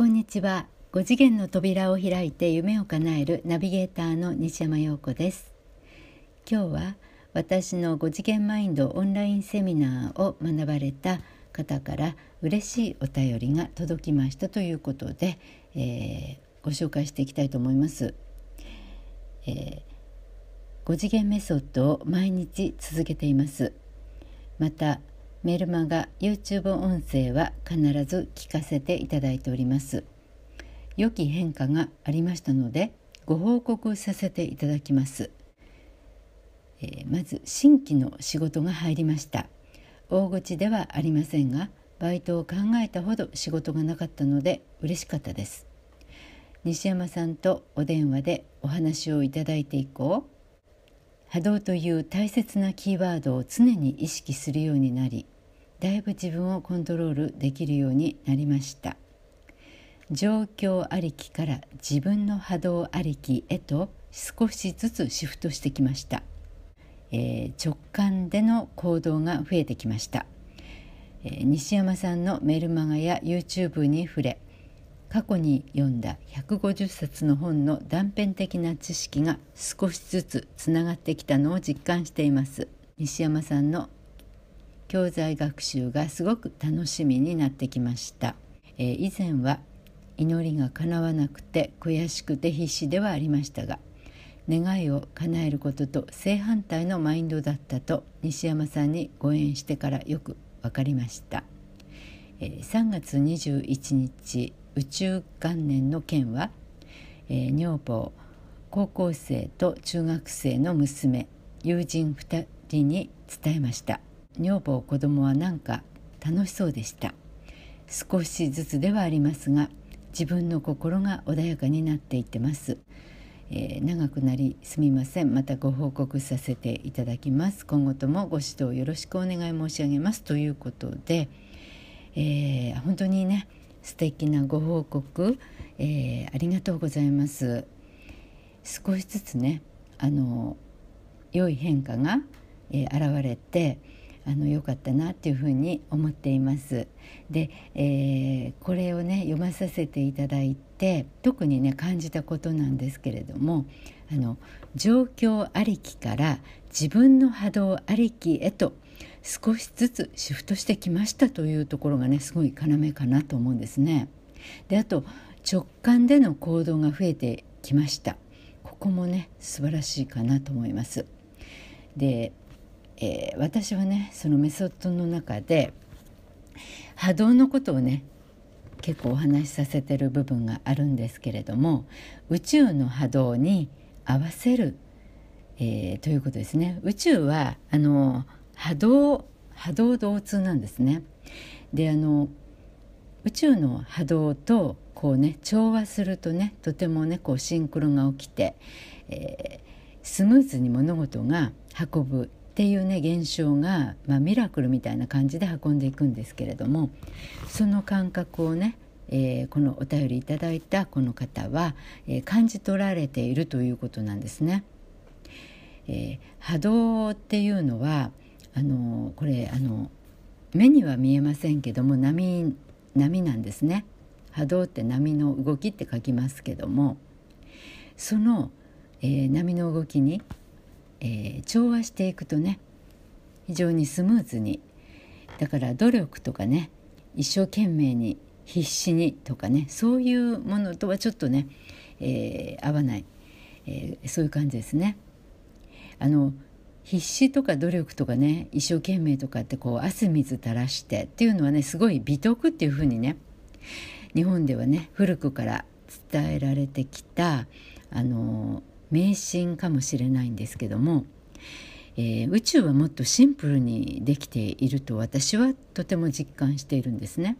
こんにちは5次元の扉を開いて夢を叶えるナビゲーターの西山陽子です今日は私の5次元マインドオンラインセミナーを学ばれた方から嬉しいお便りが届きましたということで、えー、ご紹介していきたいと思います、えー、5次元メソッドを毎日続けていますまたメルマガ YouTube 音声は必ず聞かせていただいております良き変化がありましたのでご報告させていただきます、えー、まず新規の仕事が入りました大口ではありませんがバイトを考えたほど仕事がなかったので嬉しかったです西山さんとお電話でお話をいただいて以降波動という大切なキーワードを常に意識するようになりだいぶ自分をコントロールできるようになりました状況ありきから自分の波動ありきへと少しずつシフトしてきました、えー、直感での行動が増えてきました、えー、西山さんのメルマガや YouTube に触れ過去に読んだ150冊の本の断片的な知識が少しずつつながってきたのを実感しています西山さんの教材学習がすごく楽しみになってきました、えー、以前は祈りが叶わなくて悔しくて必死ではありましたが願いを叶えることと正反対のマインドだったと西山さんにご縁してからよく分かりました、えー、3月21日宇宙元年の件は、えー、女房高校生と中学生の娘友人2人に伝えました女房子供はなんか楽しそうでした少しずつではありますが自分の心が穏やかになっていってます、えー、長くなりすみませんまたご報告させていただきます今後ともご指導よろしくお願い申し上げますということで、えー、本当にね素敵なご報告、えー、ありがとうございます少しずつねあの良い変化が、えー、現れてあの良かったなというふうに思っています。で、えー、これをね読まさせていただいて特にね感じたことなんですけれどもあの状況ありきから自分の波動ありきへと少しずつシフトしてきましたというところがねすごい要かなと思うんですね。であと直感での行動が増えてきました。ここもね素晴らしいかなと思います。で、えー、私はねそのメソッドの中で波動のことをね結構お話しさせてる部分があるんですけれども宇宙の波動に合わせる、えー、ということですね。宇宙はあのー波動波動動通なんですね。であの宇宙の波動とこうね調和するとねとてもねこうシンクロが起きて、えー、スムーズに物事が運ぶっていうね現象が、まあ、ミラクルみたいな感じで運んでいくんですけれどもその感覚をねえー、このお便りいただいたこの方は、えー、感じ取られているということなんですね。えー、波動っていうのはあのこれあの目には見えませんけども波波なんですね波動って波の動きって書きますけどもその、えー、波の動きに、えー、調和していくとね非常にスムーズにだから努力とかね一生懸命に必死にとかねそういうものとはちょっとね、えー、合わない、えそういう感じですね。あの必死とか努力とかね一生懸命とかってこう汗水垂らしてっていうのはねすごい美徳っていうふうにね日本ではね古くから伝えられてきたあの迷信かもしれないんですけども、えー、宇宙はもっとシンプルにできていると私はとても実感しているんですね。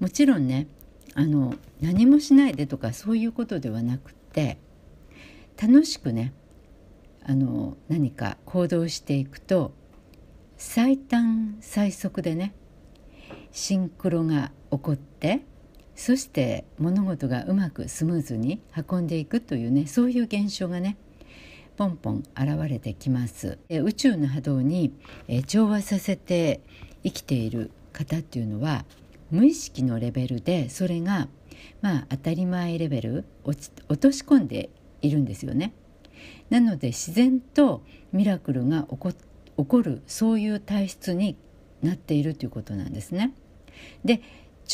もちろんねあの何もしないでとかそういうことではなくって楽しくねあの何か行動していくと最短最速でねシンクロが起こってそして物事がうまくスムーズに運んでいくというねそういう現象がねポンポン現れてきます宇宙の波動に調和させて生きている方っていうのは無意識のレベルでそれがまあ当たり前レベル落ち落とし込んでいるんですよね。なので自然とミラクルが起こ起こるそういう体質になっているということなんですね。で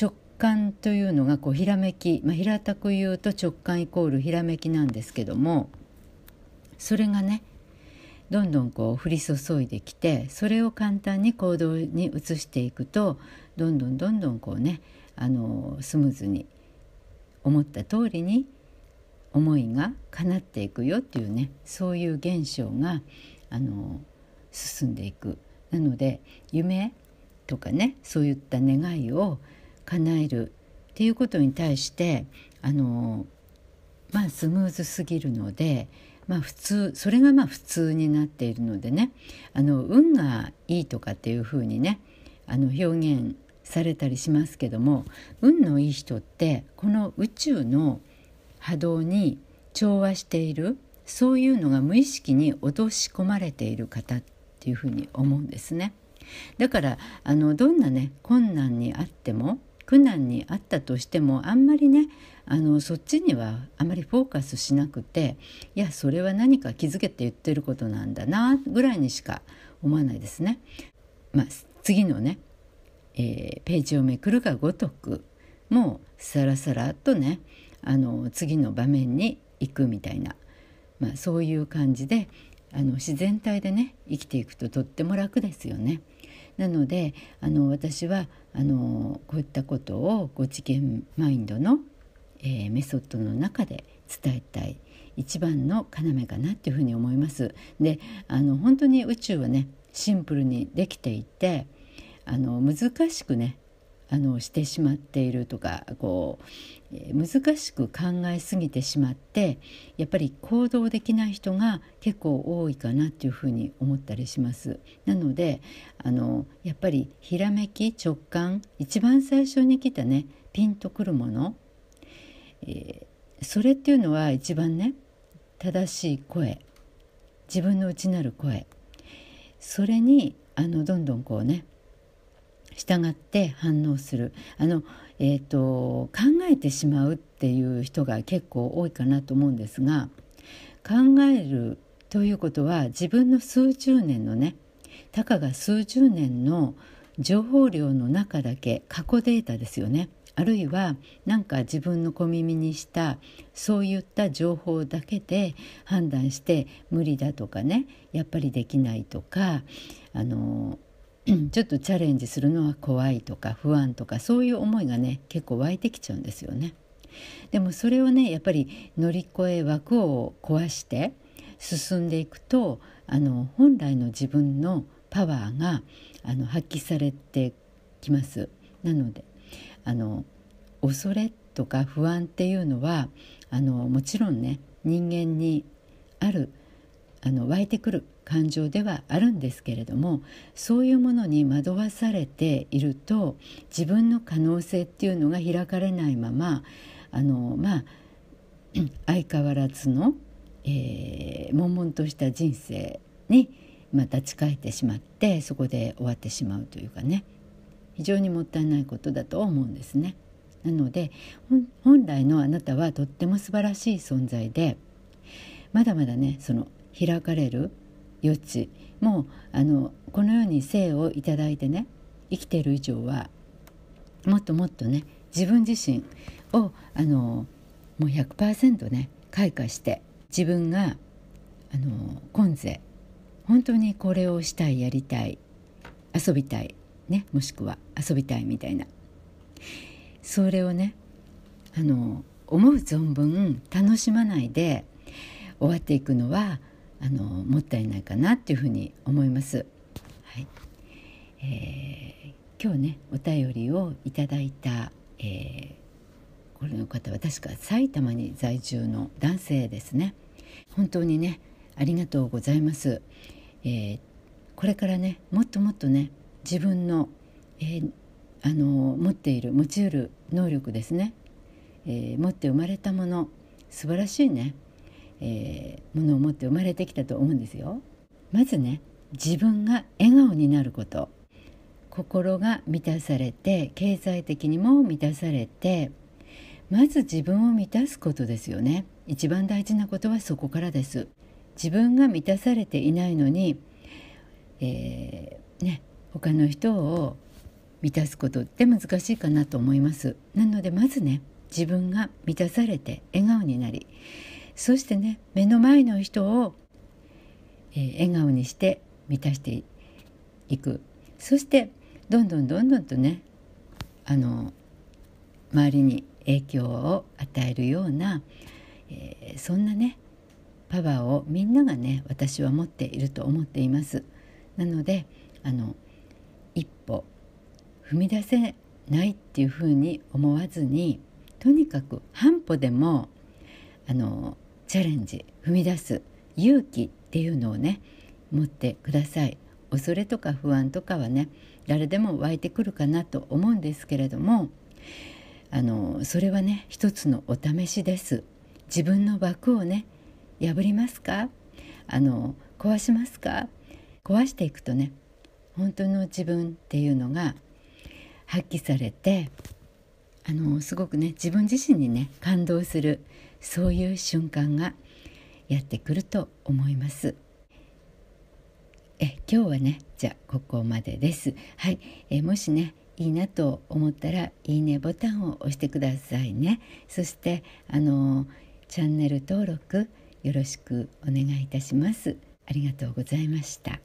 直感というのがこうひらめき、まあ、平たく言うと直感イコールひらめきなんですけどもそれがねどんどんこう降り注いできてそれを簡単に行動に移していくとどんどんどんどんこうねあのスムーズに思った通りに思いが叶っていくよっていうねそういう現象があの進んでいく。なので夢とかねそういった願いを叶えるっていうことに対してあのまあスムーズすぎるので、まあ、普通それがまあ普通になっているのでねあの運がいいとかっていうふうにねあの表現されたりしますけども運のいい人ってこの宇宙の波動に調和しているそういうのが無意識に落とし込まれている方っていうふうに思うんですね。だからあのどんなね困難にあっても苦難にあったとしてもあんまりねあのそっちにはあまりフォーカスしなくていやそれは何か気づけて言ってることなんだなぐらいにしか思わないですね。まあ、次のね、えー、ページをめくるがごとくもうさらさらとねあの次の場面に行くみたいな、まあ、そういう感じであの自然体でね生きていくととっても楽ですよね。なのであの私はあのこういったことをご知見マインドの、えー、メソッドの中で伝えたい一番の要かなっていうふうに思います。であの本当に宇宙はねシンプルにできていてあの難しくねあのしてしまっているとかこう難しく考えすぎてしまってやっぱり行動できない人が結構多いかなっていうふうに思ったりします。なのであのやっぱりひらめき直感一番最初に来たねピンとくるもの、えー、それっていうのは一番ね正しい声自分の内なる声それにあのどんどんこうね従って反応するあの、えーと、と考えてしまうっていう人が結構多いかなと思うんですが考えるということは自分の数十年のねたかが数十年の情報量の中だけ過去データですよねあるいは何か自分の小耳にしたそういった情報だけで判断して無理だとかねやっぱりできないとかあの ちょっとチャレンジするのは怖いとか不安とかそういう思いがね結構湧いてきちゃうんですよね。でもそれをねやっぱり乗り越え枠を壊して進んでいくとあの本来の自分のパワーがあの発揮されてきます。なのであの恐れとか不安っていうのはあのもちろんね人間にあるあの湧いてくる感情ではあるんですけれどもそういうものに惑わされていると自分の可能性っていうのが開かれないままあのまあ 相変わらずの、えー、悶々とした人生にまた近えてしまってそこで終わってしまうというかね非常にもったいないことだと思うんですね。なので本来のあなたはとっても素晴らしい存在でまだまだねその開かれる余地もあのこのように生を頂いてね生きている以上はもっともっとね自分自身をあのもう100%ね開花して自分があの今世本当にこれをしたいやりたい遊びたい、ね、もしくは遊びたいみたいなそれをねあの思う存分楽しまないで終わっていくのはあのもったいないかなっていうふうに思います。はいえー、今日ねお便りをいただいた、えー、これの方は確か埼玉に在住の男性ですね。本当にねありがとうございます。えー、これからねもっともっとね自分の、えー、あの持っている持ち得る能力ですね、えー、持って生まれたもの素晴らしいねえー、ものを持って生まれてきたと思うんですよ。まずね自分が笑顔になること心が満たされて経済的にも満たされてまず自分を満たすことですよね一番大事なことはそこからです自分が満たされていないのに、えー、ね他の人を満たすことって難しいかなと思いますなのでまずね自分が満たされて笑顔になりそしてね目の前の人を、えー、笑顔にして満たしていくそしてどんどんどんどんとねあの周りに影響を与えるような、えー、そんなねパワーをみんながね私は持っていると思っています。なのであの一歩踏み出せないっていうふうに思わずにとにかく半歩でもあのチャレンジ踏み出す勇気っていうのをね持ってください恐れとか不安とかはね誰でも湧いてくるかなと思うんですけれどもあのそれはね一つのお試しです自分の枠をね破りますかあの壊しますか壊していくとね本当の自分っていうのが発揮されてあのすごくね自分自身にね感動するそういう瞬間がやってくると思います。え今日はねじゃここまでです。はいえもしねいいなと思ったらいいねボタンを押してくださいね。そしてあのチャンネル登録よろしくお願いいたします。ありがとうございました。